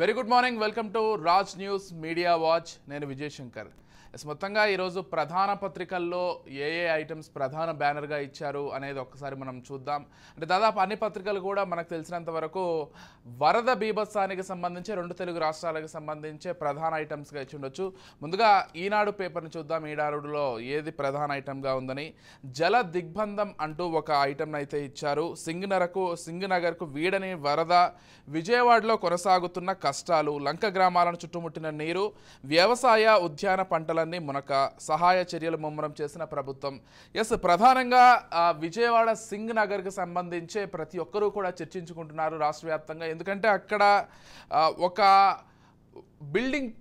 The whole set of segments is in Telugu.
very good morning welcome to Raj news media watch నేను విజయశంకర్ ఎస్ మొత్తంగా ఈరోజు ప్రధాన పత్రికల్లో ఏ ఏ ఐటమ్స్ ప్రధాన బ్యానర్గా ఇచ్చారు అనేది ఒక్కసారి మనం చూద్దాం అంటే దాదాపు అన్ని పత్రికలు కూడా మనకు తెలిసినంత వరకు వరద బీభత్సానికి సంబంధించి రెండు తెలుగు రాష్ట్రాలకు సంబంధించే ప్రధాన ఐటమ్స్గా ఇచ్చి ఉండొచ్చు ముందుగా ఈనాడు పేపర్ని చూద్దాం ఈనాడులో ఏది ప్రధాన ఐటమ్గా ఉందని జల దిగ్బంధం అంటూ ఒక ఐటమ్ని అయితే ఇచ్చారు సింగ్నరకు సింగ్నగర్కు వీడని వరద విజయవాడలో కొనసాగుతున్న కష్టాలు లంక గ్రామాలను చుట్టుముట్టిన నీరు వ్యవసాయ ఉద్యాన పంటల రావడాన్ని మునక సహాయ చర్యలు ముమ్మరం చేసిన ప్రభుత్వం ఎస్ ప్రధానంగా విజయవాడ సింగ్ నగర్కి సంబంధించే ప్రతి ఒక్కరూ కూడా చర్చించుకుంటున్నారు రాష్ట్ర ఎందుకంటే అక్కడ ఒక బిల్డింగ్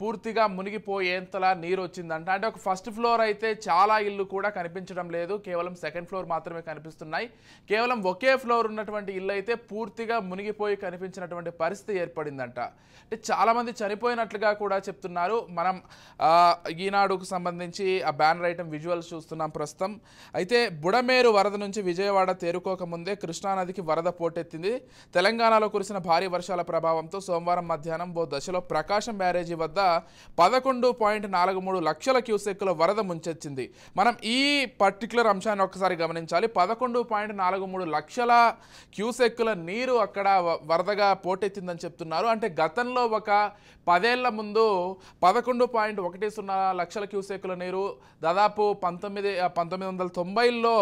పూర్తిగా మునిగిపోయేంతలా నీరు వచ్చిందంట అంటే ఒక ఫస్ట్ ఫ్లోర్ అయితే చాలా ఇల్లు కూడా కనిపించడం లేదు కేవలం సెకండ్ ఫ్లోర్ మాత్రమే కనిపిస్తున్నాయి కేవలం ఒకే ఫ్లోర్ ఉన్నటువంటి ఇల్లు అయితే పూర్తిగా మునిగిపోయి కనిపించినటువంటి పరిస్థితి ఏర్పడిందంట అంటే చాలామంది చనిపోయినట్లుగా కూడా చెప్తున్నారు మనం ఈనాడుకు సంబంధించి ఆ బ్యానర్ ఐటమ్ విజువల్స్ చూస్తున్నాం ప్రస్తుతం అయితే బుడమేరు వరద నుంచి విజయవాడ తేరుకోకముందే కృష్ణానదికి వరద పోటెత్తింది తెలంగాణలో కురిసిన భారీ వర్షాల ప్రభావంతో సోమవారం మధ్యాహ్నం ఓ దశలో ప్రకాశం బ్యారేజీ వద్ద పదకొండు పాయింట్ నాలుగు మూడు లక్షల క్యూసెక్కుల వరద ముంచెచ్చింది మనం ఈ పర్టికులర్ అంశాన్ని ఒకసారి గమనించాలి పదకొండు పాయింట్ నాలుగు మూడు లక్షల క్యూసెక్కుల నీరు అక్కడ వరదగా పోటెత్తిందని చెప్తున్నారు అంటే గతంలో ఒక పదేళ్ల ముందు పదకొండు పాయింట్ ఒకటి సున్నా లక్షల క్యూసెక్కుల నీరు దాదాపు పంతొమ్మిది పంతొమ్మిది వందల తొంభైలో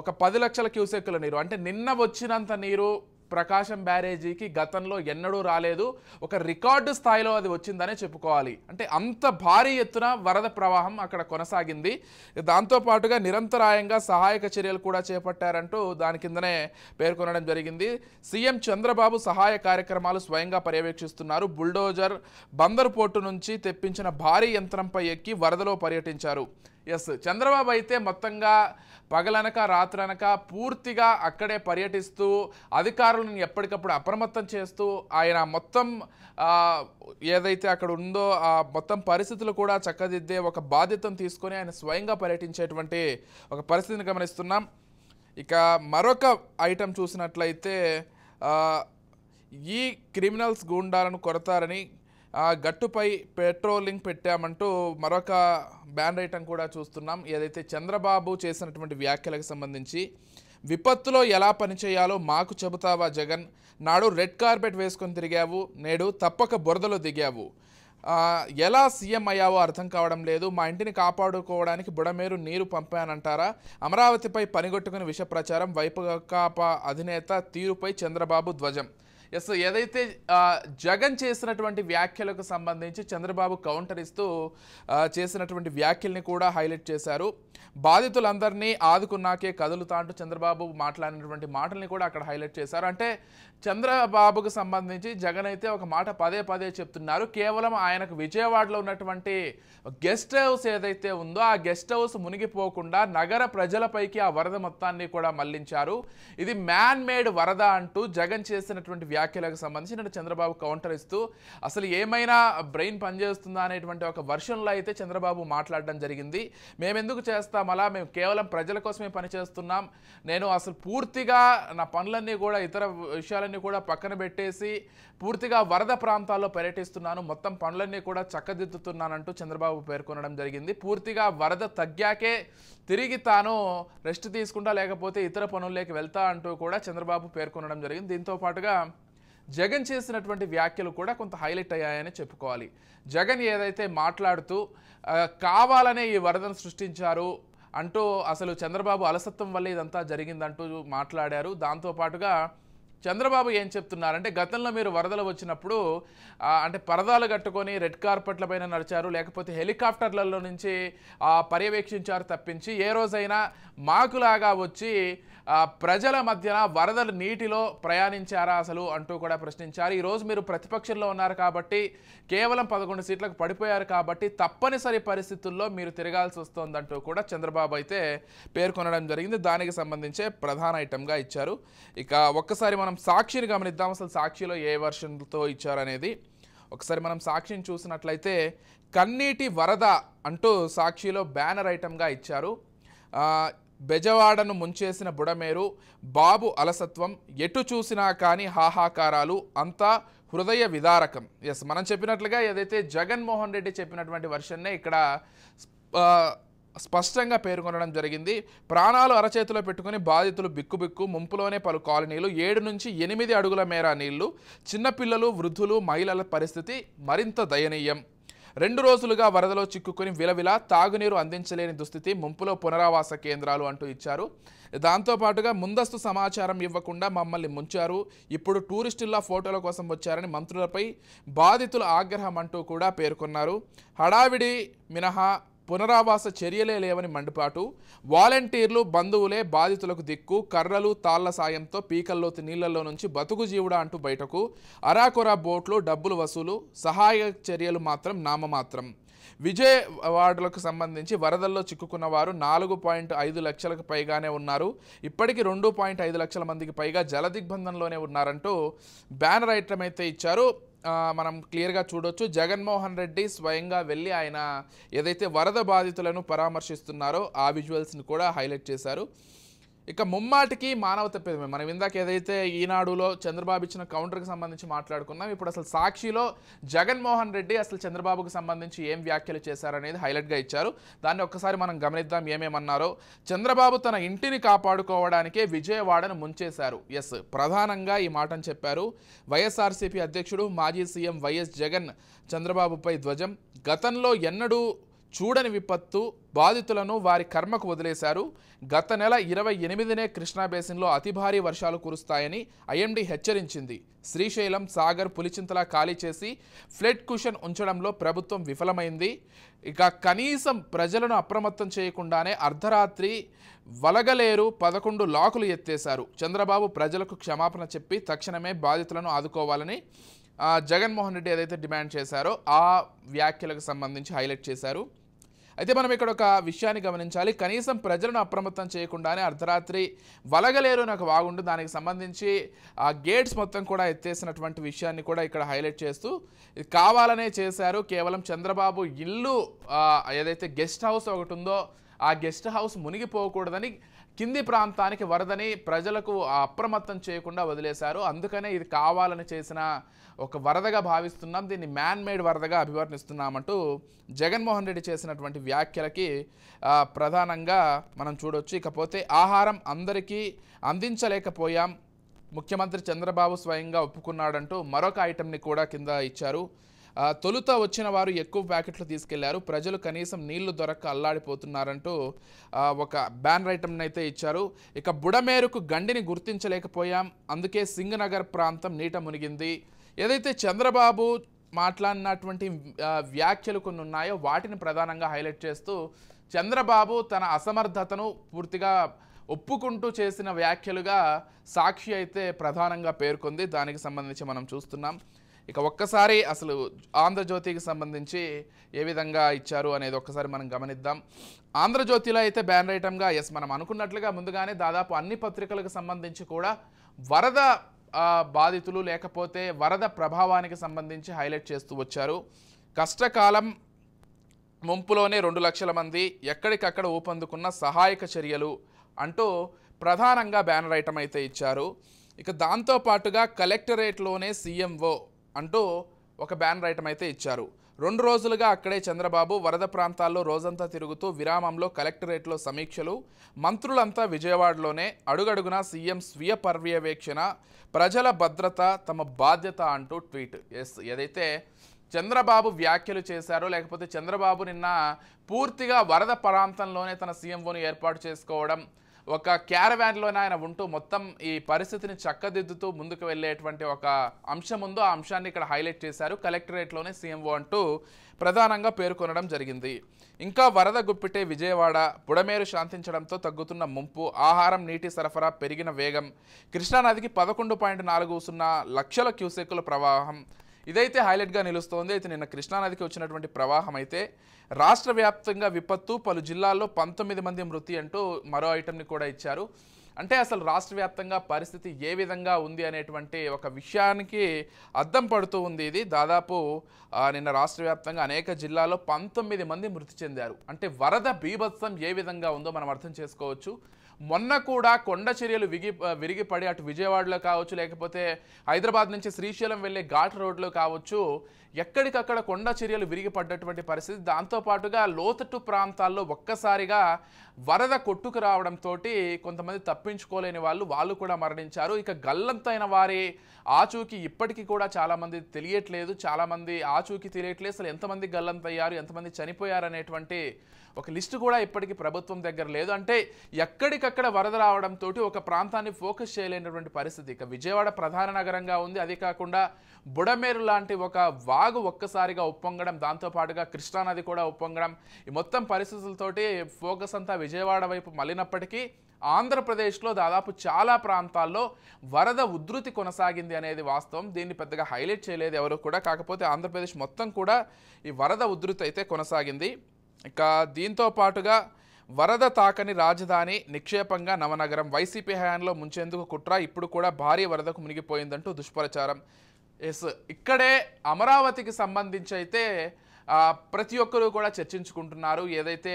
ఒక పది లక్షల క్యూసెక్కుల నీరు అంటే నిన్న వచ్చినంత నీరు ప్రకాశం బ్యారేజీకి గతంలో ఎన్నడూ రాలేదు ఒక రికార్డు స్థాయిలో అది వచ్చిందనే చెప్పుకోవాలి అంటే అంత భారీ ఎత్తున వరద ప్రవాహం అక్కడ కొనసాగింది దాంతోపాటుగా నిరంతరాయంగా సహాయక చర్యలు కూడా చేపట్టారంటూ దాని కిందనే పేర్కొనడం జరిగింది సీఎం చంద్రబాబు సహాయ కార్యక్రమాలు స్వయంగా పర్యవేక్షిస్తున్నారు బుల్డోజర్ బందర్ పోర్టు నుంచి తెప్పించిన భారీ యంత్రంపై ఎక్కి వరదలో పర్యటించారు ఎస్ చంద్రబాబు అయితే మొత్తంగా పగలనక రాత్రనక పూర్తిగా అక్కడే పర్యటిస్తూ అధికారులను ఎప్పటికప్పుడు అప్రమత్తం చేస్తూ ఆయన మొత్తం ఏదైతే అక్కడ ఉందో ఆ మొత్తం పరిస్థితులు కూడా చక్కదిద్దే ఒక బాధ్యతను తీసుకొని ఆయన స్వయంగా పర్యటించేటువంటి ఒక పరిస్థితిని గమనిస్తున్నాం ఇక మరొక ఐటెం చూసినట్లయితే ఈ క్రిమినల్స్ గూండాలను కొరతారని గట్టుపై పెట్రోలింగ్ పెట్టామంటూ మరొక బ్యాన్ ఐటమ్ కూడా చూస్తున్నాం ఏదైతే చంద్రబాబు చేసినటువంటి వ్యాఖ్యలకు సంబంధించి విపత్తులో ఎలా పనిచేయాలో మాకు చెబుతావా జగన్ నాడు రెడ్ కార్పెట్ వేసుకొని తిరిగావు నేడు తప్పక బురదలో దిగావు ఎలా సీఎం అయ్యావో అర్థం కావడం లేదు మా ఇంటిని కాపాడుకోవడానికి బుడమేరు నీరు పంపానంటారా అమరావతిపై పనిగొట్టుకుని విష ప్రచారం వైపకాప అధినేత తీరుపై చంద్రబాబు ధ్వజం ఎస్ ఏదైతే జగన్ చేసినటువంటి వ్యాఖ్యలకు సంబంధించి చంద్రబాబు కౌంటర్ ఇస్తూ చేసినటువంటి వ్యాఖ్యల్ని కూడా హైలైట్ చేశారు బాధితులందరినీ ఆదుకున్నాకే కదులుతా అంటూ చంద్రబాబు మాట్లాడినటువంటి మాటల్ని కూడా అక్కడ హైలైట్ చేశారు అంటే చంద్రబాబుకు సంబంధించి జగన్ అయితే ఒక మాట పదే పదే చెప్తున్నారు కేవలం ఆయనకు విజయవాడలో ఉన్నటువంటి గెస్ట్ హౌస్ ఏదైతే ఉందో ఆ గెస్ట్ హౌస్ మునిగిపోకుండా నగర ప్రజలపైకి ఆ వరద మొత్తాన్ని కూడా మళ్లించారు ఇది మ్యాన్ మేడ్ వరద అంటూ జగన్ చేసినటువంటి వ్యాఖ్య వ్యాఖ్యలకు సంబంధించి చంద్రబాబు కౌంటర్ ఇస్తూ అసలు ఏమైనా బ్రెయిన్ పనిచేస్తుందా అనేటువంటి ఒక వర్షన్లో అయితే చంద్రబాబు మాట్లాడడం జరిగింది మేమెందుకు చేస్తాం అలా మేము కేవలం ప్రజల కోసమే పనిచేస్తున్నాం నేను అసలు పూర్తిగా నా పనులన్నీ కూడా ఇతర విషయాలన్నీ కూడా పక్కన పెట్టేసి పూర్తిగా వరద ప్రాంతాల్లో పర్యటిస్తున్నాను మొత్తం పనులన్నీ కూడా చక్కదిద్దుతున్నానంటూ చంద్రబాబు పేర్కొనడం జరిగింది పూర్తిగా వరద తగ్గాకే తిరిగి తాను రెస్ట్ తీసుకుంటా లేకపోతే ఇతర పనుల్లోకి వెళ్తా అంటూ కూడా చంద్రబాబు పేర్కొనడం జరిగింది దీంతో పాటుగా జగన్ చేసినటువంటి వ్యాఖ్యలు కూడా కొంత హైలైట్ అయ్యాయని చెప్పుకోవాలి జగన్ ఏదైతే మాట్లాడుతూ కావాలనే ఈ వరదను సృష్టించారు అంటూ అసలు చంద్రబాబు అలసత్వం వల్ల ఇదంతా జరిగిందంటూ మాట్లాడారు దాంతోపాటుగా చంద్రబాబు ఏం చెప్తున్నారంటే గతంలో మీరు వరదలు వచ్చినప్పుడు అంటే పరదాలు కట్టుకొని రెడ్ కార్పెట్ల పైన నడిచారు లేకపోతే హెలికాప్టర్లలో నుంచి పర్యవేక్షించారు తప్పించి ఏ రోజైనా మాకులాగా వచ్చి ప్రజల మధ్యన వరదలు నీటిలో ప్రయాణించారా అసలు అంటూ కూడా ప్రశ్నించారు ఈరోజు మీరు ప్రతిపక్షంలో ఉన్నారు కాబట్టి కేవలం పదకొండు సీట్లకు పడిపోయారు కాబట్టి తప్పనిసరి పరిస్థితుల్లో మీరు తిరగాల్సి వస్తోందంటూ కూడా చంద్రబాబు అయితే పేర్కొనడం జరిగింది దానికి సంబంధించే ప్రధాన ఐటమ్గా ఇచ్చారు ఇక ఒక్కసారి మనం మనం సాక్షిని గమనిద్దాం అసలు సాక్షిలో ఏ వర్షన్తో ఇచ్చారనేది ఒకసారి మనం సాక్షిని చూసినట్లయితే కన్నీటి వరద అంటూ సాక్షిలో బ్యానర్ ఐటమ్గా ఇచ్చారు బెజవాడను ముంచేసిన బుడమేరు బాబు అలసత్వం ఎటు చూసినా కానీ హాహాకారాలు అంతా హృదయ విదారకం ఎస్ మనం చెప్పినట్లుగా ఏదైతే జగన్మోహన్ రెడ్డి చెప్పినటువంటి వర్షన్నే ఇక్కడ స్పష్టంగా పేర్కొనడం జరిగింది ప్రాణాలు అరచేతిలో పెట్టుకుని బాధితులు బిక్కుబిక్కు ముంపులోనే పలు కాలనీలు ఏడు నుంచి ఎనిమిది అడుగుల మేర నీళ్లు చిన్నపిల్లలు వృద్ధులు మహిళల పరిస్థితి మరింత దయనీయం రెండు రోజులుగా వరదలో చిక్కుకుని విలవిలా తాగునీరు అందించలేని దుస్థితి ముంపులో పునరావాస కేంద్రాలు అంటూ ఇచ్చారు దాంతోపాటుగా ముందస్తు సమాచారం ఇవ్వకుండా మమ్మల్ని ముంచారు ఇప్పుడు టూరిస్టుల్లా ఫోటోల కోసం వచ్చారని మంత్రులపై బాధితుల ఆగ్రహం అంటూ కూడా పేర్కొన్నారు హడావిడి మినహా పునరావాస చర్యలే లేవని మండిపాటు వాలంటీర్లు బంధువులే బాధితులకు దిక్కు కర్రలు తాళ్ల సాయంతో పీకల్లోతి నీళ్లలో నుంచి బతుకు జీవుడా అంటూ బయటకు అరాకొరా బోట్లు డబ్బులు వసూలు సహాయ చర్యలు మాత్రం నామమాత్రం విజయవాడలకు సంబంధించి వరదల్లో చిక్కుకున్న వారు నాలుగు పాయింట్ ఐదు లక్షలకు పైగానే ఉన్నారు ఇప్పటికీ రెండు పాయింట్ ఐదు లక్షల మందికి పైగా జల దిగ్బంధంలోనే ఉన్నారంటూ బ్యానర్ ఐటమ్ అయితే ఇచ్చారు మనం క్లియర్గా చూడొచ్చు జగన్మోహన్ రెడ్డి స్వయంగా వెళ్ళి ఆయన ఏదైతే వరద బాధితులను పరామర్శిస్తున్నారో ఆ విజువల్స్ని కూడా హైలైట్ చేశారు ఇక ముమ్మాటికి మానవ తప్పేదమే మనం ఇందాక ఏదైతే ఈనాడులో చంద్రబాబు ఇచ్చిన కౌంటర్కి సంబంధించి మాట్లాడుకున్నాం ఇప్పుడు అసలు సాక్షిలో జగన్మోహన్ రెడ్డి అసలు చంద్రబాబుకు సంబంధించి ఏం వ్యాఖ్యలు చేశారనేది హైలైట్గా ఇచ్చారు దాన్ని ఒక్కసారి మనం గమనిద్దాం ఏమేమన్నారో చంద్రబాబు తన ఇంటిని కాపాడుకోవడానికే విజయవాడను ముంచేశారు ఎస్ ప్రధానంగా ఈ మాటను చెప్పారు వైఎస్ఆర్సీపీ అధ్యక్షుడు మాజీ సీఎం వైఎస్ జగన్ చంద్రబాబుపై ధ్వజం గతంలో ఎన్నడూ చూడని విపత్తు బాధితులను వారి కర్మకు వదిలేశారు గత నెల ఇరవై ఎనిమిదినే కృష్ణా బేసిన్లో అతి భారీ వర్షాలు కురుస్తాయని ఐఎండి హెచ్చరించింది శ్రీశైలం సాగర్ పులిచింతల ఖాళీ చేసి ఫ్లెడ్ కుషన్ ఉంచడంలో ప్రభుత్వం విఫలమైంది ఇక కనీసం ప్రజలను అప్రమత్తం చేయకుండానే అర్ధరాత్రి వలగలేరు పదకొండు లాకులు ఎత్తేశారు చంద్రబాబు ప్రజలకు క్షమాపణ చెప్పి తక్షణమే బాధితులను ఆదుకోవాలని జగన్మోహన్ రెడ్డి ఏదైతే డిమాండ్ చేశారో ఆ వ్యాఖ్యలకు సంబంధించి హైలైట్ చేశారు అయితే మనం ఇక్కడ ఒక విషయాన్ని గమనించాలి కనీసం ప్రజలను అప్రమత్తం చేయకుండానే అర్ధరాత్రి వలగలేరు నాకు బాగుండు దానికి సంబంధించి ఆ గేట్స్ మొత్తం కూడా ఎత్తేసినటువంటి విషయాన్ని కూడా ఇక్కడ హైలైట్ చేస్తూ ఇది కావాలనే చేశారు కేవలం చంద్రబాబు ఇల్లు ఏదైతే గెస్ట్ హౌస్ ఒకటి ఉందో ఆ గెస్ట్ హౌస్ మునిగిపోకూడదని కింది ప్రాంతానికి వరదని ప్రజలకు అప్రమత్తం చేయకుండా వదిలేశారు అందుకనే ఇది కావాలని చేసిన ఒక వరదగా భావిస్తున్నాం దీన్ని మ్యాన్ మేడ్ వరదగా అభివర్ణిస్తున్నామంటూ జగన్మోహన్ రెడ్డి చేసినటువంటి వ్యాఖ్యలకి ప్రధానంగా మనం చూడొచ్చు ఇకపోతే ఆహారం అందరికీ అందించలేకపోయాం ముఖ్యమంత్రి చంద్రబాబు స్వయంగా ఒప్పుకున్నాడంటూ మరొక ఐటెంని కూడా కింద ఇచ్చారు తొలుత వచ్చిన వారు ఎక్కువ ప్యాకెట్లు తీసుకెళ్లారు ప్రజలు కనీసం నీళ్లు దొరక్క అల్లాడిపోతున్నారంటూ ఒక బ్యాన్ ఐటమ్ని అయితే ఇచ్చారు ఇక బుడమేరుకు గండిని గుర్తించలేకపోయాం అందుకే సింగనగర్ ప్రాంతం నీట మునిగింది ఏదైతే చంద్రబాబు మాట్లాడినటువంటి వ్యాఖ్యలు కొన్ని ఉన్నాయో వాటిని ప్రధానంగా హైలైట్ చేస్తూ చంద్రబాబు తన అసమర్థతను పూర్తిగా ఒప్పుకుంటూ చేసిన వ్యాఖ్యలుగా సాక్షి అయితే ప్రధానంగా పేర్కొంది దానికి సంబంధించి మనం చూస్తున్నాం ఇక ఒక్కసారి అసలు ఆంధ్రజ్యోతికి సంబంధించి ఏ విధంగా ఇచ్చారు అనేది ఒక్కసారి మనం గమనిద్దాం ఆంధ్రజ్యోతిలో అయితే బ్యాన్ ఐటమ్గా ఎస్ మనం అనుకున్నట్లుగా ముందుగానే దాదాపు అన్ని పత్రికలకు సంబంధించి కూడా వరద బాధితులు లేకపోతే వరద ప్రభావానికి సంబంధించి హైలైట్ చేస్తూ వచ్చారు కష్టకాలం ముంపులోనే రెండు లక్షల మంది ఎక్కడికక్కడ ఊపందుకున్న సహాయక చర్యలు అంటూ ప్రధానంగా బ్యానర్ ఐటమ్ అయితే ఇచ్చారు ఇక దాంతోపాటుగా కలెక్టరేట్లోనే సీఎంఓ అంటూ ఒక బ్యానర్ ఐటమ్ అయితే ఇచ్చారు రెండు రోజులుగా అక్కడే చంద్రబాబు వరద ప్రాంతాల్లో రోజంతా తిరుగుతూ విరామంలో కలెక్టరేట్లో సమీక్షలు మంత్రులంతా విజయవాడలోనే అడుగడుగునా సీఎం స్వీయ పర్యవేక్షణ ప్రజల భద్రత తమ బాధ్యత అంటూ ట్వీట్ ఎస్ ఏదైతే చంద్రబాబు వ్యాఖ్యలు చేశారో లేకపోతే చంద్రబాబు నిన్న పూర్తిగా వరద ప్రాంతంలోనే తన సీఎంఓను ఏర్పాటు చేసుకోవడం ఒక క్యారవ్యాన్లో ఆయన ఉంటూ మొత్తం ఈ పరిస్థితిని చక్కదిద్దుతూ ముందుకు వెళ్ళేటువంటి ఒక అంశం ఉందో ఆ అంశాన్ని ఇక్కడ హైలైట్ చేశారు కలెక్టరేట్లోనే సీఎంఓ అంటూ ప్రధానంగా పేర్కొనడం జరిగింది ఇంకా వరద గుప్పిటే విజయవాడ బుడమేరు శాంతించడంతో తగ్గుతున్న ముంపు ఆహారం నీటి సరఫరా పెరిగిన వేగం కృష్ణానదికి పదకొండు పాయింట్ నాలుగు సున్నా లక్షల క్యూసెక్కుల ప్రవాహం ఇదైతే హైలైట్గా నిలుస్తోంది అయితే నిన్న కృష్ణానదికి వచ్చినటువంటి ప్రవాహం అయితే రాష్ట్ర వ్యాప్తంగా విపత్తు పలు జిల్లాల్లో పంతొమ్మిది మంది మృతి అంటూ మరో ఐటెంని కూడా ఇచ్చారు అంటే అసలు రాష్ట్ర వ్యాప్తంగా పరిస్థితి ఏ విధంగా ఉంది అనేటువంటి ఒక విషయానికి అద్దం పడుతూ ఉంది ఇది దాదాపు నిన్న రాష్ట్ర వ్యాప్తంగా అనేక జిల్లాల్లో పంతొమ్మిది మంది మృతి చెందారు అంటే వరద బీభత్సం ఏ విధంగా ఉందో మనం అర్థం చేసుకోవచ్చు మొన్న కూడా కొండ చర్యలు విగి విరిగిపడి అటు విజయవాడలో కావచ్చు లేకపోతే హైదరాబాద్ నుంచి శ్రీశైలం వెళ్ళే ఘాట్ రోడ్లో కావచ్చు ఎక్కడికక్కడ కొండ చర్యలు విరిగిపడ్డటువంటి పరిస్థితి దాంతోపాటుగా లోతట్టు ప్రాంతాల్లో ఒక్కసారిగా వరద కొట్టుకు రావడంతో కొంతమంది తప్పించుకోలేని వాళ్ళు వాళ్ళు కూడా మరణించారు ఇక గల్లంతైన వారి ఆచూకీ ఇప్పటికీ కూడా చాలామంది తెలియట్లేదు చాలామంది ఆచూకీ తెలియట్లేదు అసలు ఎంతమంది గల్లంతయ్యారు ఎంతమంది చనిపోయారు అనేటువంటి ఒక లిస్టు కూడా ఇప్పటికీ ప్రభుత్వం దగ్గర లేదు అంటే ఎక్కడికక్కడ వరద రావడంతో ఒక ప్రాంతాన్ని ఫోకస్ చేయలేనటువంటి పరిస్థితి ఇక విజయవాడ ప్రధాన నగరంగా ఉంది అదే కాకుండా బుడమేరు లాంటి ఒక వాగు ఒక్కసారిగా ఉప్పొంగడం దాంతోపాటుగా కృష్ణానది కూడా ఉప్పొంగడం ఈ మొత్తం పరిస్థితులతోటి ఫోకస్ అంతా విజయవాడ వైపు మళ్ళినప్పటికీ ఆంధ్రప్రదేశ్లో దాదాపు చాలా ప్రాంతాల్లో వరద ఉధృతి కొనసాగింది అనేది వాస్తవం దీన్ని పెద్దగా హైలైట్ చేయలేదు ఎవరు కూడా కాకపోతే ఆంధ్రప్రదేశ్ మొత్తం కూడా ఈ వరద ఉధృతి అయితే కొనసాగింది ఇక దీంతో పాటుగా వరద తాకని రాజధాని నిక్షేపంగా నవనగరం వైసీపీ హయాంలో ముంచేందుకు కుట్ర ఇప్పుడు కూడా భారీ వరదకు మునిగిపోయిందంటూ దుష్ప్రచారం ఎస్ ఇక్కడే అమరావతికి సంబంధించి అయితే ప్రతి ఒక్కరూ కూడా చర్చించుకుంటున్నారు ఏదైతే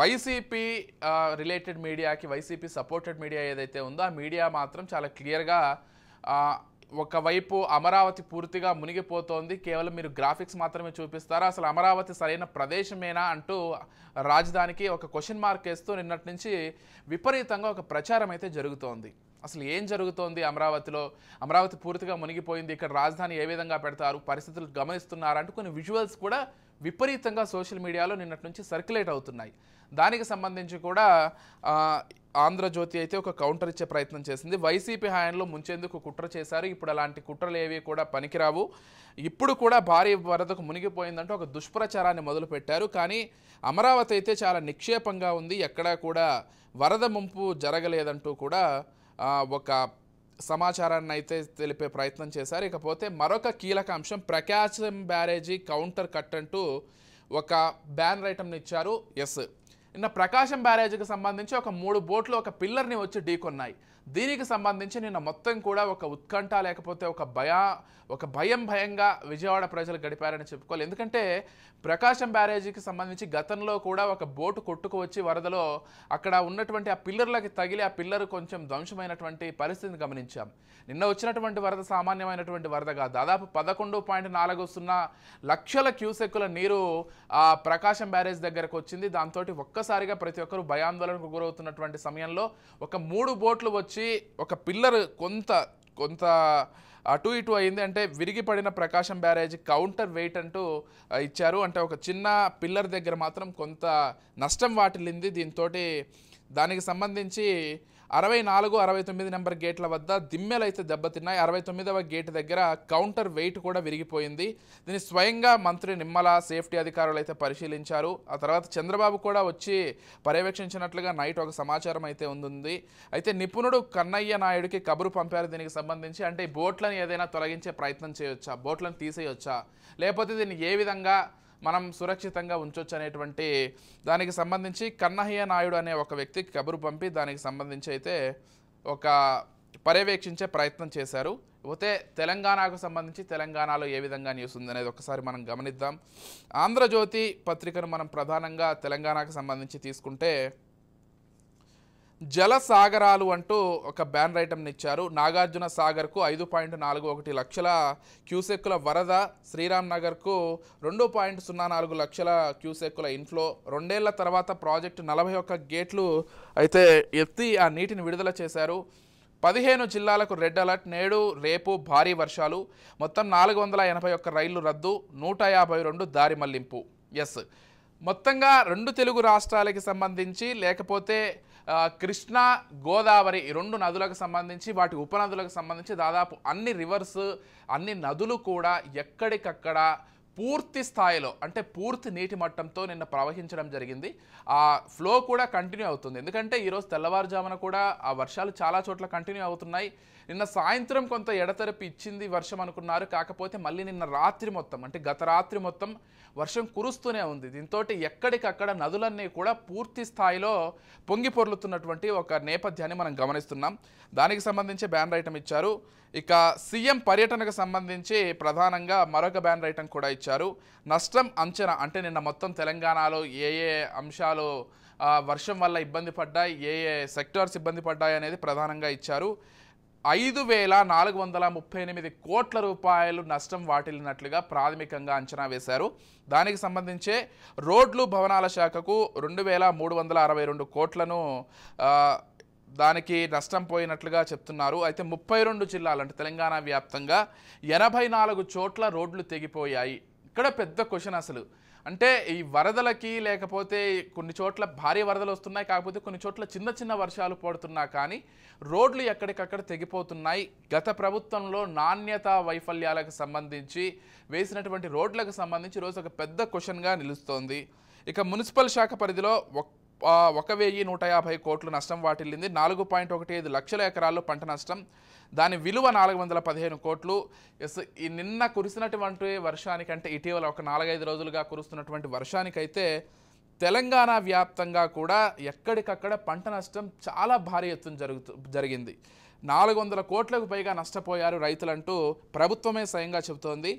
వైసీపీ రిలేటెడ్ మీడియాకి వైసీపీ సపోర్టెడ్ మీడియా ఏదైతే ఉందో ఆ మీడియా మాత్రం చాలా క్లియర్గా ఒకవైపు అమరావతి పూర్తిగా మునిగిపోతోంది కేవలం మీరు గ్రాఫిక్స్ మాత్రమే చూపిస్తారా అసలు అమరావతి సరైన ప్రదేశమేనా అంటూ రాజధానికి ఒక క్వశ్చన్ మార్క్ వేస్తూ నిన్నటి నుంచి విపరీతంగా ఒక ప్రచారం అయితే జరుగుతోంది అసలు ఏం జరుగుతోంది అమరావతిలో అమరావతి పూర్తిగా మునిగిపోయింది ఇక్కడ రాజధాని ఏ విధంగా పెడతారు పరిస్థితులు గమనిస్తున్నారంటూ కొన్ని విజువల్స్ కూడా విపరీతంగా సోషల్ మీడియాలో నిన్నటి నుంచి సర్క్యులేట్ అవుతున్నాయి దానికి సంబంధించి కూడా ఆంధ్రజ్యోతి అయితే ఒక కౌంటర్ ఇచ్చే ప్రయత్నం చేసింది వైసీపీ హయాంలో ముంచేందుకు కుట్ర చేశారు ఇప్పుడు అలాంటి కుట్రలు ఏవి కూడా పనికిరావు ఇప్పుడు కూడా భారీ వరదకు మునిగిపోయిందంటూ ఒక దుష్ప్రచారాన్ని మొదలుపెట్టారు కానీ అమరావతి అయితే చాలా నిక్షేపంగా ఉంది ఎక్కడా కూడా వరద ముంపు జరగలేదంటూ కూడా ఒక సమాచారాన్ని అయితే తెలిపే ప్రయత్నం చేశారు ఇకపోతే మరొక కీలక అంశం ప్రకాశం బ్యారేజీ కౌంటర్ కట్ అంటూ ఒక బ్యాన్ ఐటమ్ని ఇచ్చారు ఎస్ నిన్న ప్రకాశం బ్యారేజ్కి సంబంధించి ఒక మూడు బోట్లు ఒక పిల్లర్ని వచ్చి ఢీకొన్నాయి దీనికి సంబంధించి నిన్న మొత్తం కూడా ఒక ఉత్కంఠ లేకపోతే ఒక భయ ఒక భయం భయంగా విజయవాడ ప్రజలు గడిపారని చెప్పుకోవాలి ఎందుకంటే ప్రకాశం బ్యారేజీకి సంబంధించి గతంలో కూడా ఒక బోటు కొట్టుకు వచ్చి వరదలో అక్కడ ఉన్నటువంటి ఆ పిల్లర్లకి తగిలి ఆ పిల్లర్ కొంచెం ధ్వంసమైనటువంటి పరిస్థితిని గమనించాం నిన్న వచ్చినటువంటి వరద సామాన్యమైనటువంటి వరదగా దాదాపు పదకొండు పాయింట్ నాలుగు సున్నా లక్షల క్యూసెక్కుల నీరు ఆ ప్రకాశం బ్యారేజ్ దగ్గరకు వచ్చింది దాంతో ఒక్కసారిగా ప్రతి ఒక్కరు భయాందోళనకు గురవుతున్నటువంటి సమయంలో ఒక మూడు బోట్లు వచ్చి వచ్చి ఒక పిల్లర్ కొంత కొంత అటు ఇటు అయింది అంటే విరిగిపడిన ప్రకాశం బ్యారేజ్ కౌంటర్ వెయిట్ అంటూ ఇచ్చారు అంటే ఒక చిన్న పిల్లర్ దగ్గర మాత్రం కొంత నష్టం వాటిల్లింది దీంతో దానికి సంబంధించి అరవై నాలుగు అరవై తొమ్మిది నెంబర్ గేట్ల వద్ద దిమ్మెలు అయితే దెబ్బతిన్నాయి అరవై తొమ్మిదవ గేట్ దగ్గర కౌంటర్ వెయిట్ కూడా విరిగిపోయింది దీన్ని స్వయంగా మంత్రి నిమ్మల సేఫ్టీ అధికారులు అయితే పరిశీలించారు ఆ తర్వాత చంద్రబాబు కూడా వచ్చి పర్యవేక్షించినట్లుగా నైట్ ఒక సమాచారం అయితే ఉంది అయితే నిపుణుడు కన్నయ్య నాయుడికి కబురు పంపారు దీనికి సంబంధించి అంటే బోట్లను ఏదైనా తొలగించే ప్రయత్నం చేయొచ్చా బోట్లను తీసేయొచ్చా లేకపోతే దీన్ని ఏ విధంగా మనం సురక్షితంగా ఉంచవచ్చు అనేటువంటి దానికి సంబంధించి కన్నహయ్య నాయుడు అనే ఒక వ్యక్తికి కబురు పంపి దానికి సంబంధించి అయితే ఒక పర్యవేక్షించే ప్రయత్నం చేశారు పోతే తెలంగాణకు సంబంధించి తెలంగాణలో ఏ విధంగా న్యూస్ అనేది ఒకసారి మనం గమనిద్దాం ఆంధ్రజ్యోతి పత్రికను మనం ప్రధానంగా తెలంగాణకు సంబంధించి తీసుకుంటే జల సాగరాలు అంటూ ఒక బ్యానర్ ఐటమ్ని ఇచ్చారు నాగార్జున సాగర్కు ఐదు పాయింట్ నాలుగు ఒకటి లక్షల క్యూసెక్కుల వరద శ్రీరామ్ నగర్కు రెండు పాయింట్ సున్నా నాలుగు లక్షల క్యూసెక్కుల ఇన్ఫ్లో రెండేళ్ల తర్వాత ప్రాజెక్టు నలభై ఒక్క గేట్లు అయితే ఎత్తి ఆ నీటిని విడుదల చేశారు పదిహేను జిల్లాలకు రెడ్ అలర్ట్ నేడు రేపు భారీ వర్షాలు మొత్తం నాలుగు వందల ఎనభై ఒక్క రైళ్లు రద్దు నూట యాభై రెండు దారి మళ్లింపు ఎస్ మొత్తంగా రెండు తెలుగు రాష్ట్రాలకి సంబంధించి లేకపోతే కృష్ణా గోదావరి రెండు నదులకు సంబంధించి వాటి ఉపనదులకు సంబంధించి దాదాపు అన్ని రివర్స్ అన్ని నదులు కూడా ఎక్కడికక్కడ పూర్తి స్థాయిలో అంటే పూర్తి నీటి మట్టంతో నిన్న ప్రవహించడం జరిగింది ఆ ఫ్లో కూడా కంటిన్యూ అవుతుంది ఎందుకంటే ఈరోజు తెల్లవారుజామున కూడా ఆ వర్షాలు చాలా చోట్ల కంటిన్యూ అవుతున్నాయి నిన్న సాయంత్రం కొంత ఎడతెరపి ఇచ్చింది వర్షం అనుకున్నారు కాకపోతే మళ్ళీ నిన్న రాత్రి మొత్తం అంటే గత రాత్రి మొత్తం వర్షం కురుస్తూనే ఉంది దీంతో ఎక్కడికక్కడ నదులన్నీ కూడా పూర్తి స్థాయిలో పొంగి పొర్లుతున్నటువంటి ఒక నేపథ్యాన్ని మనం గమనిస్తున్నాం దానికి సంబంధించి బ్యాన్ ఐటమ్ ఇచ్చారు ఇక సీఎం పర్యటనకు సంబంధించి ప్రధానంగా మరొక బ్యానర్ ఐటమ్ కూడా ఇచ్చారు నష్టం అంచనా అంటే నిన్న మొత్తం తెలంగాణలో ఏ ఏ అంశాలు వర్షం వల్ల ఇబ్బంది పడ్డాయి ఏ ఏ సెక్టార్స్ ఇబ్బంది పడ్డాయి అనేది ప్రధానంగా ఇచ్చారు ఐదు వేల నాలుగు వందల ముప్పై ఎనిమిది కోట్ల రూపాయలు నష్టం వాటిల్లినట్లుగా ప్రాథమికంగా అంచనా వేశారు దానికి సంబంధించే రోడ్లు భవనాల శాఖకు రెండు వేల మూడు వందల అరవై రెండు కోట్లను దానికి నష్టం పోయినట్లుగా చెప్తున్నారు అయితే ముప్పై రెండు జిల్లాలు అంటే తెలంగాణ వ్యాప్తంగా ఎనభై నాలుగు చోట్ల రోడ్లు తెగిపోయాయి ఇక్కడ పెద్ద క్వశ్చన్ అసలు అంటే ఈ వరదలకి లేకపోతే కొన్ని చోట్ల భారీ వరదలు వస్తున్నాయి కాకపోతే కొన్ని చోట్ల చిన్న చిన్న వర్షాలు పడుతున్నా కానీ రోడ్లు ఎక్కడికక్కడ తెగిపోతున్నాయి గత ప్రభుత్వంలో నాణ్యత వైఫల్యాలకు సంబంధించి వేసినటువంటి రోడ్లకు సంబంధించి రోజు ఒక పెద్ద క్వశ్చన్గా నిలుస్తోంది ఇక మున్సిపల్ శాఖ పరిధిలో ఒక్క ఒక వెయ్యి నూట యాభై కోట్లు నష్టం వాటిల్లింది నాలుగు పాయింట్ ఒకటి ఐదు లక్షల ఎకరాల్లో పంట నష్టం దాని విలువ నాలుగు వందల పదిహేను కోట్లు ఎస్ ఈ నిన్న కురిసినటువంటి వర్షానికంటే ఇటీవల ఒక నాలుగైదు రోజులుగా కురుస్తున్నటువంటి వర్షానికైతే తెలంగాణ వ్యాప్తంగా కూడా ఎక్కడికక్కడ పంట నష్టం చాలా భారీ ఎత్తున జరుగుతూ జరిగింది నాలుగు వందల కోట్లకు పైగా నష్టపోయారు రైతులంటూ ప్రభుత్వమే స్వయంగా చెబుతోంది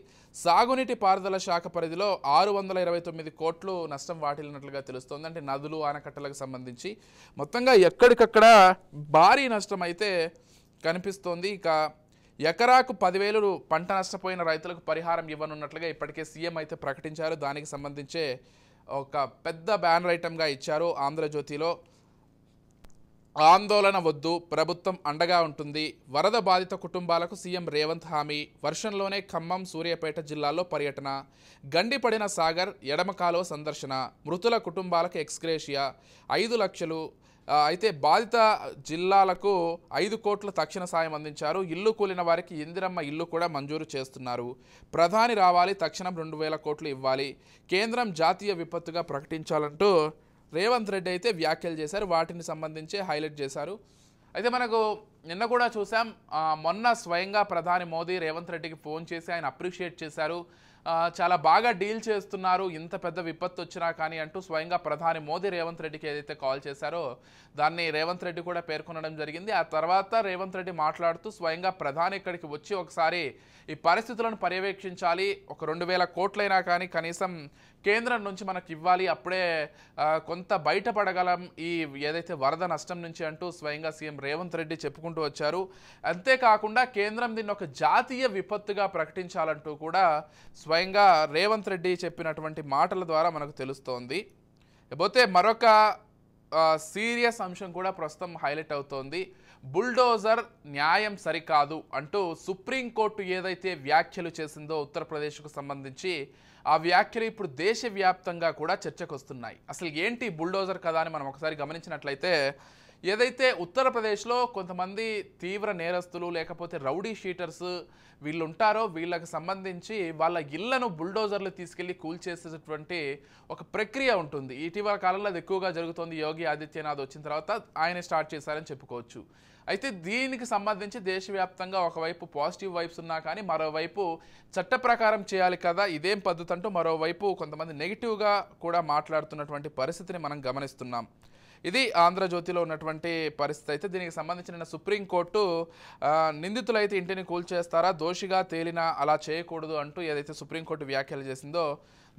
సాగునీటి పారుదల శాఖ పరిధిలో ఆరు వందల ఇరవై తొమ్మిది కోట్లు నష్టం వాటిల్లినట్లుగా తెలుస్తోంది అంటే నదులు ఆనకట్టలకు సంబంధించి మొత్తంగా ఎక్కడికక్కడ భారీ నష్టం అయితే కనిపిస్తోంది ఇక ఎకరాకు పదివేలు పంట నష్టపోయిన రైతులకు పరిహారం ఇవ్వనున్నట్లుగా ఇప్పటికే సీఎం అయితే ప్రకటించారు దానికి సంబంధించే ఒక పెద్ద బ్యానర్ ఐటమ్గా ఇచ్చారు ఆంధ్రజ్యోతిలో ఆందోళన వద్దు ప్రభుత్వం అండగా ఉంటుంది వరద బాధిత కుటుంబాలకు సీఎం రేవంత్ హామీ వర్షంలోనే ఖమ్మం సూర్యాపేట జిల్లాల్లో పర్యటన గండిపడిన సాగర్ ఎడమకాలో సందర్శన మృతుల కుటుంబాలకు ఎక్స్గ్రేషియా ఐదు లక్షలు అయితే బాధిత జిల్లాలకు ఐదు కోట్ల తక్షణ సాయం అందించారు ఇల్లు కూలిన వారికి ఇందిరమ్మ ఇల్లు కూడా మంజూరు చేస్తున్నారు ప్రధాని రావాలి తక్షణం రెండు వేల కోట్లు ఇవ్వాలి కేంద్రం జాతీయ విపత్తుగా ప్రకటించాలంటూ రేవంత్ రెడ్డి అయితే వ్యాఖ్యలు చేశారు వాటిని సంబంధించి హైలైట్ చేశారు అయితే మనకు నిన్న కూడా చూసాం మొన్న స్వయంగా ప్రధాని మోదీ రేవంత్ రెడ్డికి ఫోన్ చేసి ఆయన అప్రిషియేట్ చేశారు చాలా బాగా డీల్ చేస్తున్నారు ఇంత పెద్ద విపత్తు వచ్చినా కానీ అంటూ స్వయంగా ప్రధాని మోదీ రేవంత్ రెడ్డికి ఏదైతే కాల్ చేశారో దాన్ని రేవంత్ రెడ్డి కూడా పేర్కొనడం జరిగింది ఆ తర్వాత రేవంత్ రెడ్డి మాట్లాడుతూ స్వయంగా ప్రధాని ఇక్కడికి వచ్చి ఒకసారి ఈ పరిస్థితులను పర్యవేక్షించాలి ఒక రెండు వేల కోట్లైనా కానీ కనీసం కేంద్రం నుంచి మనకు ఇవ్వాలి అప్పుడే కొంత బయటపడగలం ఈ ఏదైతే వరద నష్టం నుంచి అంటూ స్వయంగా సీఎం రేవంత్ రెడ్డి చెప్పుకుంటూ వచ్చారు అంతేకాకుండా కేంద్రం దీన్ని ఒక జాతీయ విపత్తుగా ప్రకటించాలంటూ కూడా స్వయంగా రేవంత్ రెడ్డి చెప్పినటువంటి మాటల ద్వారా మనకు తెలుస్తోంది పోతే మరొక సీరియస్ అంశం కూడా ప్రస్తుతం హైలైట్ అవుతోంది బుల్డోజర్ న్యాయం సరికాదు అంటూ సుప్రీంకోర్టు ఏదైతే వ్యాఖ్యలు చేసిందో ఉత్తరప్రదేశ్కు సంబంధించి ఆ వ్యాఖ్యలు ఇప్పుడు దేశవ్యాప్తంగా కూడా చర్చకు వస్తున్నాయి అసలు ఏంటి బుల్డోజర్ కదా అని మనం ఒకసారి గమనించినట్లయితే ఏదైతే ఉత్తరప్రదేశ్లో కొంతమంది తీవ్ర నేరస్తులు లేకపోతే రౌడీ షీటర్స్ వీళ్ళు ఉంటారో వీళ్ళకి సంబంధించి వాళ్ళ ఇళ్లను బుల్డోజర్లు తీసుకెళ్లి కూల్చేసేటటువంటి ఒక ప్రక్రియ ఉంటుంది ఇటీవల కాలంలో అది ఎక్కువగా జరుగుతుంది యోగి ఆదిత్యనాథ్ వచ్చిన తర్వాత ఆయన స్టార్ట్ చేశారని చెప్పుకోవచ్చు అయితే దీనికి సంబంధించి దేశవ్యాప్తంగా ఒకవైపు పాజిటివ్ వైబ్స్ ఉన్నా కానీ మరోవైపు చట్ట ప్రకారం చేయాలి కదా ఇదేం పద్ధతి అంటూ మరోవైపు కొంతమంది నెగిటివ్గా కూడా మాట్లాడుతున్నటువంటి పరిస్థితిని మనం గమనిస్తున్నాం ఇది ఆంధ్రజ్యోతిలో ఉన్నటువంటి పరిస్థితి అయితే దీనికి సంబంధించిన నిన్న సుప్రీంకోర్టు నిందితులైతే ఇంటిని కూల్చేస్తారా దోషిగా తేలినా అలా చేయకూడదు అంటూ ఏదైతే సుప్రీంకోర్టు వ్యాఖ్యలు చేసిందో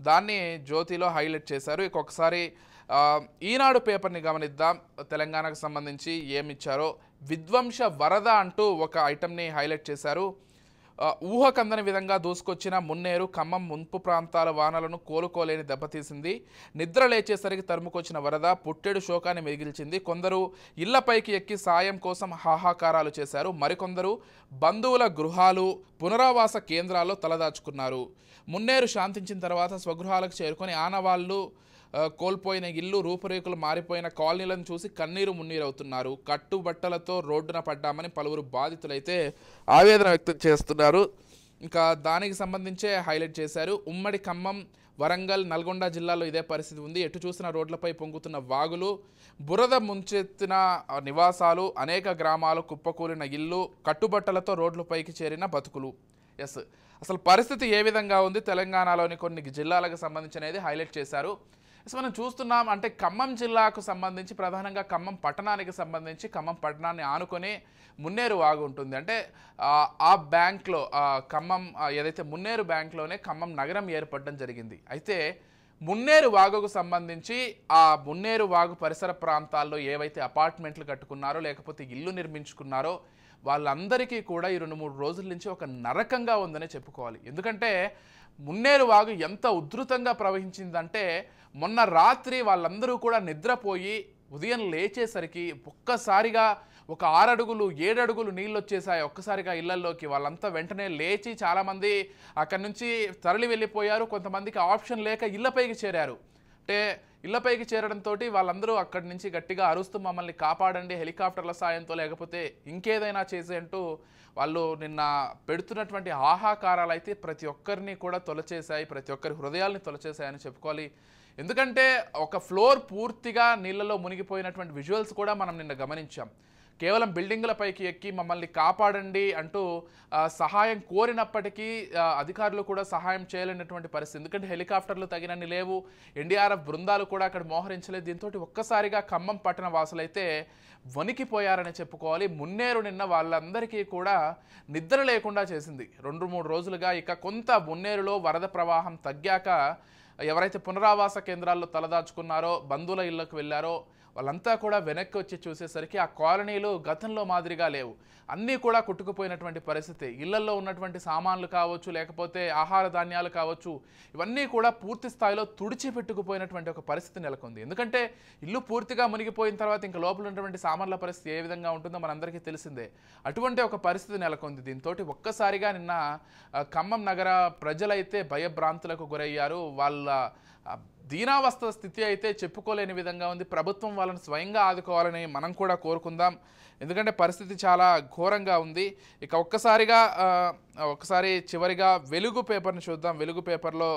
దాన్ని జ్యోతిలో హైలైట్ చేశారు ఇక ఒకసారి ఈనాడు పేపర్ని గమనిద్దాం తెలంగాణకు సంబంధించి ఏమి ఇచ్చారో విధ్వంస వరద అంటూ ఒక ఐటమ్ని హైలైట్ చేశారు ఊహకందని విధంగా దూసుకొచ్చిన మున్నేరు ఖమ్మం ముంపు ప్రాంతాల వానలను కోలుకోలేని దెబ్బతీసింది నిద్ర లేచేసరికి తరుముకొచ్చిన వరద పుట్టెడు శోకాన్ని మిగిల్చింది కొందరు ఇళ్లపైకి ఎక్కి సాయం కోసం హాహాకారాలు చేశారు మరికొందరు బంధువుల గృహాలు పునరావాస కేంద్రాల్లో తలదాచుకున్నారు మున్నేరు శాంతించిన తర్వాత స్వగృహాలకు చేరుకొని ఆనవాళ్లు కోల్పోయిన ఇల్లు రూపురేఖలు మారిపోయిన కాలనీలను చూసి కన్నీరు మున్నీరవుతున్నారు కట్టుబట్టలతో రోడ్డున పడ్డామని పలువురు బాధితులైతే ఆవేదన వ్యక్తం చేస్తున్నారు ఇంకా దానికి సంబంధించే హైలైట్ చేశారు ఉమ్మడి ఖమ్మం వరంగల్ నల్గొండ జిల్లాలో ఇదే పరిస్థితి ఉంది ఎటు చూసిన రోడ్లపై పొంగుతున్న వాగులు బురద ముంచెత్తిన నివాసాలు అనేక గ్రామాలు కుప్పకూలిన ఇల్లు కట్టుబట్టలతో రోడ్లపైకి చేరిన బతుకులు ఎస్ అసలు పరిస్థితి ఏ విధంగా ఉంది తెలంగాణలోని కొన్ని జిల్లాలకు సంబంధించినది హైలైట్ చేశారు సో మనం చూస్తున్నాం అంటే ఖమ్మం జిల్లాకు సంబంధించి ప్రధానంగా ఖమ్మం పట్టణానికి సంబంధించి ఖమ్మం పట్టణాన్ని ఆనుకొని మున్నేరు వాగు ఉంటుంది అంటే ఆ బ్యాంక్లో ఖమ్మం ఏదైతే మున్నేరు బ్యాంక్లోనే ఖమ్మం నగరం ఏర్పడడం జరిగింది అయితే మున్నేరు వాగుకు సంబంధించి ఆ మున్నేరు వాగు పరిసర ప్రాంతాల్లో ఏవైతే అపార్ట్మెంట్లు కట్టుకున్నారో లేకపోతే ఇల్లు నిర్మించుకున్నారో వాళ్ళందరికీ కూడా ఈ రెండు మూడు రోజుల నుంచి ఒక నరకంగా ఉందనే చెప్పుకోవాలి ఎందుకంటే మున్నేరు వాగు ఎంత ఉధృతంగా ప్రవహించిందంటే మొన్న రాత్రి వాళ్ళందరూ కూడా నిద్రపోయి ఉదయం లేచేసరికి ఒక్కసారిగా ఒక ఆరడుగులు ఏడడుగులు నీళ్ళు వచ్చేసాయి ఒక్కసారిగా ఇళ్లలోకి వాళ్ళంతా వెంటనే లేచి చాలామంది అక్కడి నుంచి తరలి వెళ్ళిపోయారు కొంతమందికి ఆప్షన్ లేక ఇళ్ళపైకి చేరారు అంటే ఇళ్లపైకి చేరడంతో వాళ్ళందరూ అక్కడి నుంచి గట్టిగా అరుస్తూ మమ్మల్ని కాపాడండి హెలికాప్టర్ల సాయంతో లేకపోతే ఇంకేదైనా చేసే అంటూ వాళ్ళు నిన్న పెడుతున్నటువంటి ఆహాకారాలు అయితే ప్రతి ఒక్కరిని కూడా తొలచేశాయి ప్రతి ఒక్కరి హృదయాల్ని తొలచేశాయని చెప్పుకోవాలి ఎందుకంటే ఒక ఫ్లోర్ పూర్తిగా నీళ్ళలో మునిగిపోయినటువంటి విజువల్స్ కూడా మనం నిన్న గమనించాం కేవలం బిల్డింగ్లపైకి ఎక్కి మమ్మల్ని కాపాడండి అంటూ సహాయం కోరినప్పటికీ అధికారులు కూడా సహాయం చేయలేనటువంటి పరిస్థితి ఎందుకంటే హెలికాప్టర్లు తగినన్ని లేవు ఎన్డీఆర్ఎఫ్ బృందాలు కూడా అక్కడ మోహరించలేదు దీంతో ఒక్కసారిగా ఖమ్మం పట్టణ వాసులైతే వణికిపోయారని చెప్పుకోవాలి మున్నేరు నిన్న వాళ్ళందరికీ కూడా నిద్ర లేకుండా చేసింది రెండు మూడు రోజులుగా ఇక కొంత మున్నేరులో వరద ప్రవాహం తగ్గాక ఎవరైతే పునరావాస కేంద్రాల్లో తలదాచుకున్నారో బంధువుల ఇళ్లకు వెళ్ళారో వాళ్ళంతా కూడా వెనక్కి వచ్చి చూసేసరికి ఆ కాలనీలు గతంలో మాదిరిగా లేవు అన్నీ కూడా కొట్టుకుపోయినటువంటి పరిస్థితి ఇళ్లలో ఉన్నటువంటి సామాన్లు కావచ్చు లేకపోతే ఆహార ధాన్యాలు కావచ్చు ఇవన్నీ కూడా పూర్తి స్థాయిలో తుడిచిపెట్టుకుపోయినటువంటి ఒక పరిస్థితి నెలకొంది ఎందుకంటే ఇల్లు పూర్తిగా మునిగిపోయిన తర్వాత ఇంకా లోపల ఉన్నటువంటి సామాన్ల పరిస్థితి ఏ విధంగా ఉంటుందో మనందరికీ తెలిసిందే అటువంటి ఒక పరిస్థితి నెలకొంది దీంతో ఒక్కసారిగా నిన్న ఖమ్మం నగర ప్రజలైతే భయభ్రాంతులకు గురయ్యారు వాళ్ళ దీనావస్థ స్థితి అయితే చెప్పుకోలేని విధంగా ఉంది ప్రభుత్వం వాళ్ళని స్వయంగా ఆదుకోవాలని మనం కూడా కోరుకుందాం ఎందుకంటే పరిస్థితి చాలా ఘోరంగా ఉంది ఇక ఒక్కసారిగా ఒకసారి చివరిగా వెలుగు పేపర్ని చూద్దాం వెలుగు పేపర్లో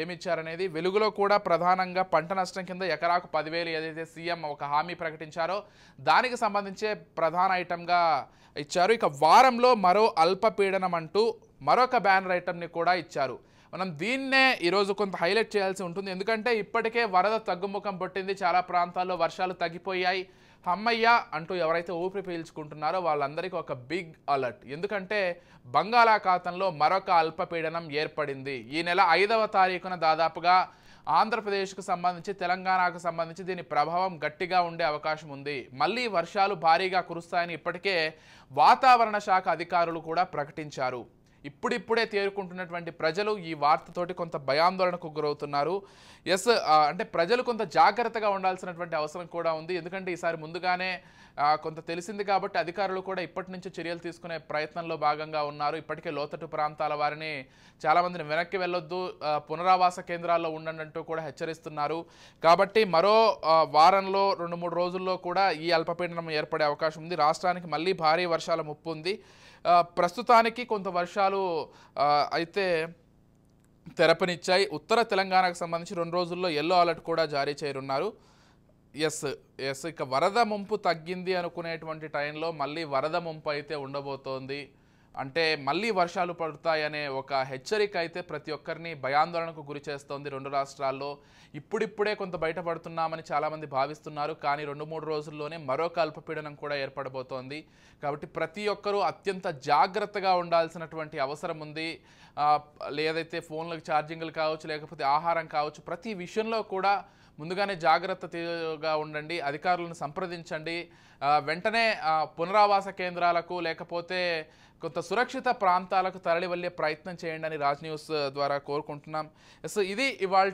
ఏమిచ్చారనేది వెలుగులో కూడా ప్రధానంగా పంట నష్టం కింద ఎకరాకు పదివేలు ఏదైతే సీఎం ఒక హామీ ప్రకటించారో దానికి సంబంధించే ప్రధాన ఐటమ్గా ఇచ్చారు ఇక వారంలో మరో అల్పపీడనం అంటూ మరొక బ్యానర్ ఐటమ్ని కూడా ఇచ్చారు మనం దీన్నే ఈరోజు కొంత హైలైట్ చేయాల్సి ఉంటుంది ఎందుకంటే ఇప్పటికే వరద తగ్గుముఖం పట్టింది చాలా ప్రాంతాల్లో వర్షాలు తగ్గిపోయాయి హమ్మయ్య అంటూ ఎవరైతే ఊపిరి పీల్చుకుంటున్నారో వాళ్ళందరికీ ఒక బిగ్ అలర్ట్ ఎందుకంటే బంగాళాఖాతంలో మరొక అల్పపీడనం ఏర్పడింది ఈ నెల ఐదవ తారీఖున దాదాపుగా ఆంధ్రప్రదేశ్కు సంబంధించి తెలంగాణకు సంబంధించి దీని ప్రభావం గట్టిగా ఉండే అవకాశం ఉంది మళ్ళీ వర్షాలు భారీగా కురుస్తాయని ఇప్పటికే వాతావరణ శాఖ అధికారులు కూడా ప్రకటించారు ఇప్పుడిప్పుడే తేరుకుంటున్నటువంటి ప్రజలు ఈ వార్తతోటి కొంత భయాందోళనకు గురవుతున్నారు ఎస్ అంటే ప్రజలు కొంత జాగ్రత్తగా ఉండాల్సినటువంటి అవసరం కూడా ఉంది ఎందుకంటే ఈసారి ముందుగానే కొంత తెలిసింది కాబట్టి అధికారులు కూడా ఇప్పటి నుంచి చర్యలు తీసుకునే ప్రయత్నంలో భాగంగా ఉన్నారు ఇప్పటికే లోతట్టు ప్రాంతాల వారిని చాలామందిని వెనక్కి వెళ్ళొద్దు పునరావాస కేంద్రాల్లో ఉండండి అంటూ కూడా హెచ్చరిస్తున్నారు కాబట్టి మరో వారంలో రెండు మూడు రోజుల్లో కూడా ఈ అల్పపీడనం ఏర్పడే అవకాశం ఉంది రాష్ట్రానికి మళ్ళీ భారీ వర్షాల ముప్పు ఉంది ప్రస్తుతానికి కొంత వర్షాలు అయితే తెరపనిచ్చాయి ఉత్తర తెలంగాణకు సంబంధించి రెండు రోజుల్లో ఎల్లో అలర్ట్ కూడా జారీ చేయనున్నారు ఎస్ ఎస్ ఇక వరద ముంపు తగ్గింది అనుకునేటువంటి టైంలో మళ్ళీ వరద ముంపు అయితే ఉండబోతోంది అంటే మళ్ళీ వర్షాలు పడతాయనే ఒక హెచ్చరిక అయితే ప్రతి ఒక్కరిని భయాందోళనకు గురి చేస్తోంది రెండు రాష్ట్రాల్లో ఇప్పుడిప్పుడే కొంత బయటపడుతున్నామని చాలామంది భావిస్తున్నారు కానీ రెండు మూడు రోజుల్లోనే మరొక అల్పపీడనం కూడా ఏర్పడబోతోంది కాబట్టి ప్రతి ఒక్కరూ అత్యంత జాగ్రత్తగా ఉండాల్సినటువంటి అవసరం ఉంది లేదైతే ఫోన్లకు ఛార్జింగ్లు కావచ్చు లేకపోతే ఆహారం కావచ్చు ప్రతి విషయంలో కూడా ముందుగానే జాగ్రత్తగా ఉండండి అధికారులను సంప్రదించండి వెంటనే పునరావాస కేంద్రాలకు లేకపోతే కొంత సురక్షిత ప్రాంతాలకు తరలివల్లే ప్రయత్నం చేయండి అని రాజ్ న్యూస్ ద్వారా కోరుకుంటున్నాం సో ఇది ఇవాళ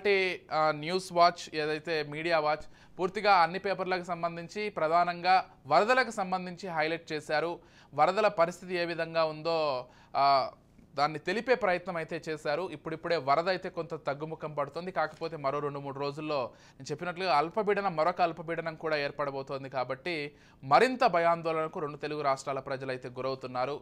న్యూస్ వాచ్ ఏదైతే మీడియా వాచ్ పూర్తిగా అన్ని పేపర్లకు సంబంధించి ప్రధానంగా వరదలకు సంబంధించి హైలైట్ చేశారు వరదల పరిస్థితి ఏ విధంగా ఉందో దాన్ని తెలిపే ప్రయత్నం అయితే చేశారు ఇప్పుడిప్పుడే వరద అయితే కొంత తగ్గుముఖం పడుతుంది కాకపోతే మరో రెండు మూడు రోజుల్లో నేను చెప్పినట్లుగా అల్పపీడనం మరొక అల్పపీడనం కూడా ఏర్పడబోతోంది కాబట్టి మరింత భయాందోళనకు రెండు తెలుగు రాష్ట్రాల ప్రజలైతే గురవుతున్నారు